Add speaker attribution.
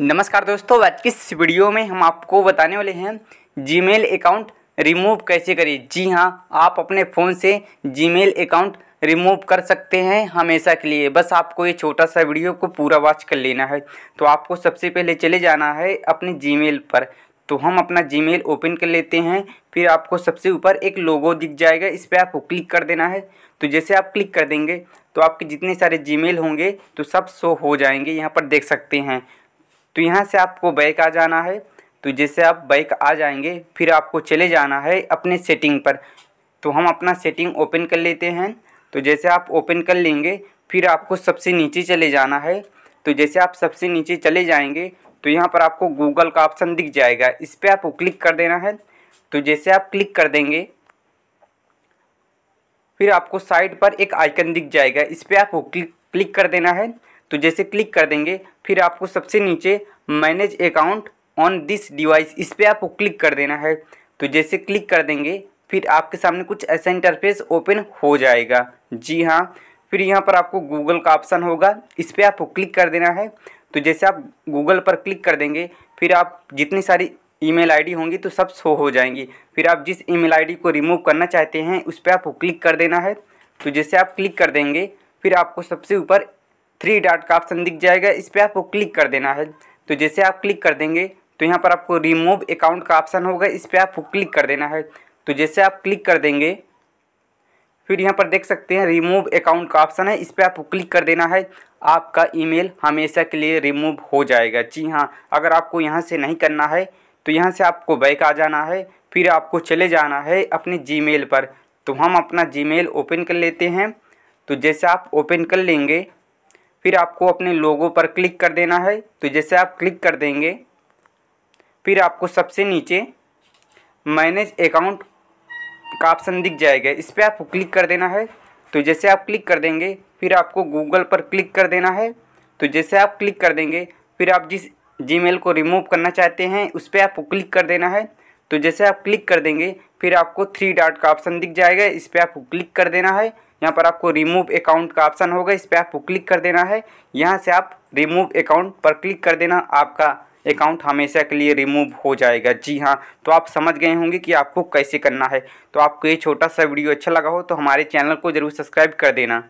Speaker 1: नमस्कार दोस्तों आज की इस वीडियो में हम आपको बताने वाले हैं जीमेल अकाउंट रिमूव कैसे करें जी हाँ आप अपने फ़ोन से जीमेल अकाउंट रिमूव कर सकते हैं हमेशा के लिए बस आपको ये छोटा सा वीडियो को पूरा वॉच कर लेना है तो आपको सबसे पहले चले जाना है अपने जीमेल पर तो हम अपना जीमेल ओपन कर लेते हैं फिर आपको सबसे ऊपर एक लोगो दिख जाएगा इस पर आपको क्लिक कर देना है तो जैसे आप क्लिक कर देंगे तो आपके जितने सारे जीमेल होंगे तो सब शो हो जाएंगे यहाँ पर देख सकते हैं तो यहाँ से आपको बैक आ जाना है तो जैसे आप बैक आ जाएंगे फिर आपको चले जाना है अपने सेटिंग पर तो हम अपना सेटिंग ओपन कर लेते हैं तो जैसे आप ओपन कर लेंगे फिर आपको सबसे नीचे चले जाना है तो जैसे आप सबसे नीचे चले जाएंगे तो यहाँ पर आपको गूगल का ऑप्शन दिख जाएगा इस पर आपको क्लिक कर देना है तो जैसे आप क्लिक कर देंगे फिर आपको साइड पर एक आइकन दिख जाएगा इस पर आपको क्लिक क्लिक कर देना है तो जैसे क्लिक कर देंगे फिर आपको सबसे नीचे manage account on this device इस पर आपको क्लिक कर देना है तो जैसे क्लिक कर देंगे फिर आपके सामने कुछ ऐसा इंटरफेस ओपन हो जाएगा जी हाँ फिर यहाँ पर आपको गूगल का ऑप्शन होगा इस पर आपको क्लिक कर देना है तो जैसे आप गूगल पर क्लिक कर देंगे फिर आप जितनी सारी ईमेल आईडी होंगी तो सब शो हो जाएंगी फिर आप जिस ईमेल आईडी को रिमूव करना चाहते हैं उस पर आपको क्लिक कर देना है तो जैसे आप क्लिक कर देंगे फिर आपको सबसे ऊपर थ्री डॉट का ऑप्शन दिख जाएगा इस पर आपको क्लिक कर देना है तो जैसे आप क्लिक कर देंगे तो यहाँ पर आपको रिमूव अकाउंट का ऑप्शन होगा इस पर आपको क्लिक कर देना है तो जैसे आप क्लिक कर देंगे फिर यहाँ पर देख सकते हैं रिमूव अकाउंट का ऑप्शन है इस पर आपको क्लिक कर देना है आपका ईमेल हमेशा के लिए रिमूव हो जाएगा जी हाँ अगर आपको यहाँ से नहीं करना है तो यहाँ से आपको बैक आ जाना है फिर आपको चले जाना है अपने जी पर तो हम अपना जी ओपन कर लेते हैं तो जैसे आप ओपन कर लेंगे फिर आपको अपने लोगों पर क्लिक कर देना है तो जैसे आप क्लिक कर देंगे फिर आपको सबसे नीचे मैनेज अकाउंट का ऑप्शन दिख जाएगा इस पर आपको क्लिक कर देना है तो जैसे आप क्लिक कर देंगे फिर आपको गूगल पर क्लिक कर देना है तो जैसे आप क्लिक कर देंगे फिर आप जिस जीमेल को रिमूव करना चाहते हैं उस पर आपको क्लिक कर देना है तो जैसे आप क्लिक कर देंगे फिर आपको थ्री डॉट का ऑप्शन दिख जाएगा इस पर आपको क्लिक कर देना है यहाँ पर आपको रिमूव अकाउंट का ऑप्शन होगा इस पर आपको क्लिक कर देना है यहाँ से आप रिमूव अकाउंट पर क्लिक कर देना आपका अकाउंट हमेशा के लिए रिमूव हो जाएगा जी हाँ तो आप समझ गए होंगे कि आपको कैसे करना है तो आपको ये छोटा सा वीडियो अच्छा लगा हो तो हमारे चैनल को ज़रूर सब्सक्राइब कर देना